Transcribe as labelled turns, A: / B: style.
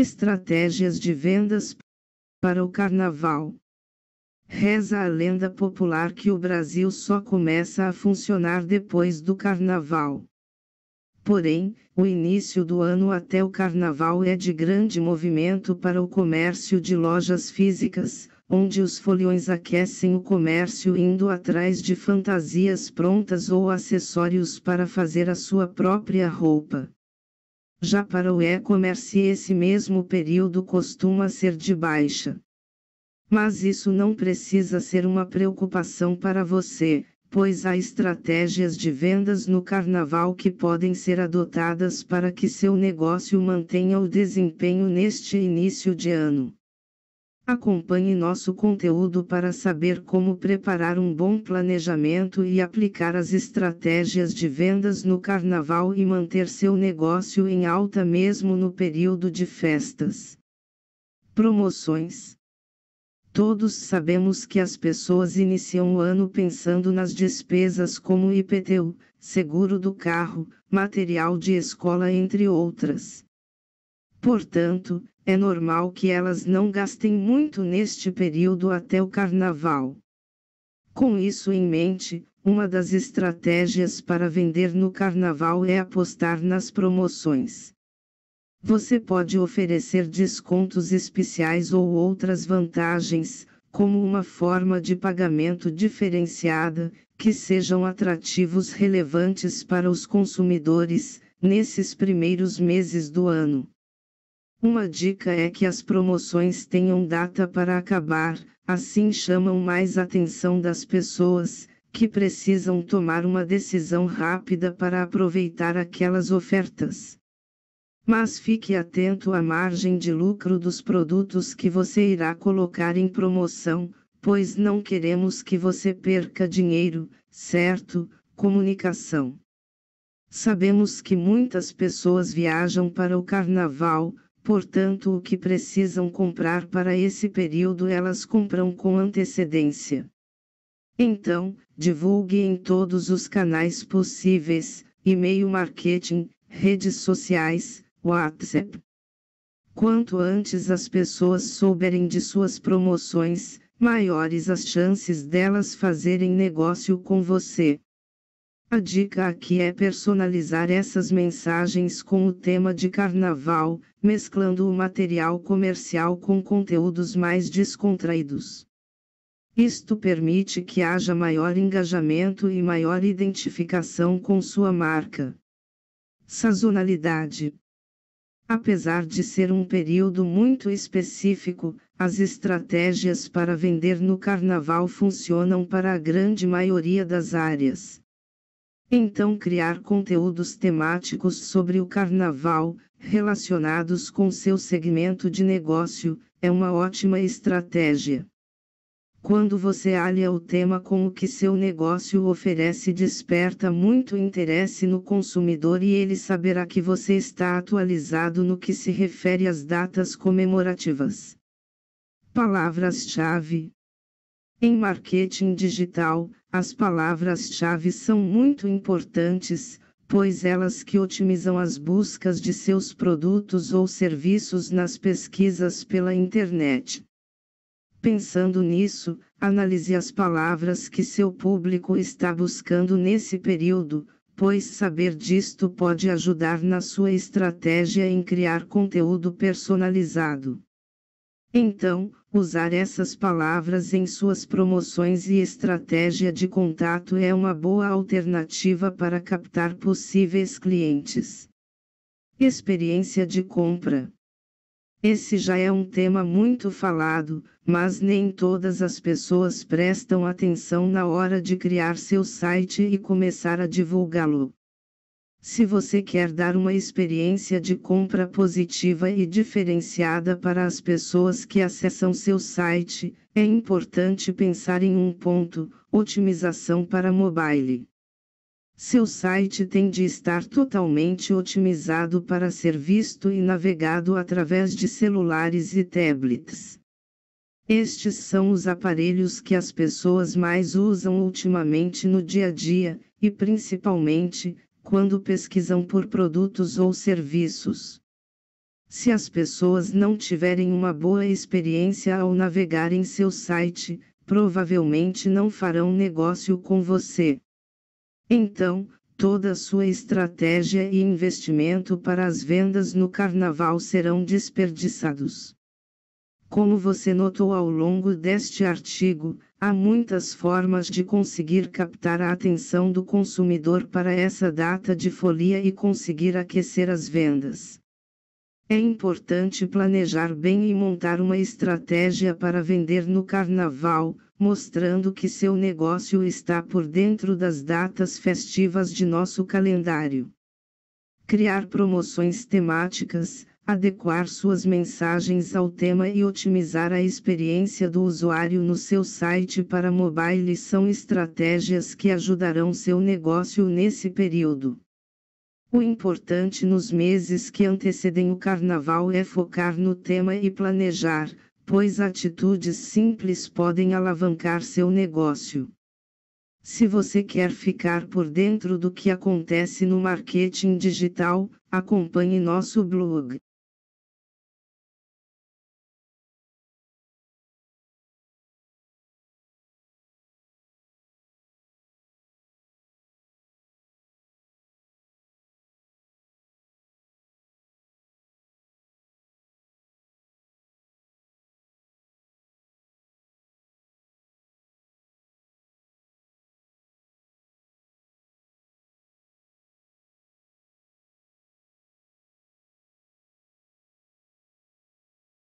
A: Estratégias de vendas para o carnaval. Reza a lenda popular que o Brasil só começa a funcionar depois do carnaval. Porém, o início do ano até o carnaval é de grande movimento para o comércio de lojas físicas, onde os foliões aquecem o comércio indo atrás de fantasias prontas ou acessórios para fazer a sua própria roupa. Já para o e-commerce esse mesmo período costuma ser de baixa. Mas isso não precisa ser uma preocupação para você, pois há estratégias de vendas no carnaval que podem ser adotadas para que seu negócio mantenha o desempenho neste início de ano. Acompanhe nosso conteúdo para saber como preparar um bom planejamento e aplicar as estratégias de vendas no carnaval e manter seu negócio em alta mesmo no período de festas. Promoções Todos sabemos que as pessoas iniciam o ano pensando nas despesas como IPTU, seguro do carro, material de escola, entre outras. Portanto, é normal que elas não gastem muito neste período até o carnaval. Com isso em mente, uma das estratégias para vender no carnaval é apostar nas promoções. Você pode oferecer descontos especiais ou outras vantagens, como uma forma de pagamento diferenciada, que sejam atrativos relevantes para os consumidores, nesses primeiros meses do ano. Uma dica é que as promoções tenham data para acabar, assim chamam mais atenção das pessoas, que precisam tomar uma decisão rápida para aproveitar aquelas ofertas. Mas fique atento à margem de lucro dos produtos que você irá colocar em promoção, pois não queremos que você perca dinheiro, certo? Comunicação. Sabemos que muitas pessoas viajam para o carnaval, Portanto, o que precisam comprar para esse período elas compram com antecedência. Então, divulgue em todos os canais possíveis: e-mail marketing, redes sociais, WhatsApp. Quanto antes as pessoas souberem de suas promoções, maiores as chances delas fazerem negócio com você. A dica aqui é personalizar essas mensagens com o tema de carnaval, mesclando o material comercial com conteúdos mais descontraídos. Isto permite que haja maior engajamento e maior identificação com sua marca. Sazonalidade Apesar de ser um período muito específico, as estratégias para vender no carnaval funcionam para a grande maioria das áreas. Então criar conteúdos temáticos sobre o carnaval, relacionados com seu segmento de negócio, é uma ótima estratégia. Quando você alia o tema com o que seu negócio oferece, desperta muito interesse no consumidor e ele saberá que você está atualizado no que se refere às datas comemorativas. Palavras-chave: em marketing digital, as palavras-chave são muito importantes, pois elas que otimizam as buscas de seus produtos ou serviços nas pesquisas pela internet. Pensando nisso, analise as palavras que seu público está buscando nesse período, pois saber disto pode ajudar na sua estratégia em criar conteúdo personalizado. Então, usar essas palavras em suas promoções e estratégia de contato é uma boa alternativa para captar possíveis clientes. Experiência de compra. Esse já é um tema muito falado, mas nem todas as pessoas prestam atenção na hora de criar seu site e começar a divulgá-lo. Se você quer dar uma experiência de compra positiva e diferenciada para as pessoas que acessam seu site, é importante pensar em um ponto: otimização para mobile. Seu site tem de estar totalmente otimizado para ser visto e navegado através de celulares e tablets. Estes são os aparelhos que as pessoas mais usam ultimamente no dia a dia, e principalmente, quando pesquisam por produtos ou serviços. Se as pessoas não tiverem uma boa experiência ao navegar em seu site, provavelmente não farão negócio com você. Então, toda sua estratégia e investimento para as vendas no carnaval serão desperdiçados. Como você notou ao longo deste artigo, Há muitas formas de conseguir captar a atenção do consumidor para essa data de folia e conseguir aquecer as vendas. É importante planejar bem e montar uma estratégia para vender no carnaval, mostrando que seu negócio está por dentro das datas festivas de nosso calendário. Criar promoções temáticas, adequar suas mensagens ao tema e otimizar a experiência do usuário no seu site para mobile são estratégias que ajudarão seu negócio nesse período. O importante nos meses que antecedem o carnaval é focar no tema e planejar, pois atitudes simples podem alavancar seu negócio. Se você quer ficar por dentro do que acontece no marketing digital, acompanhe nosso blog.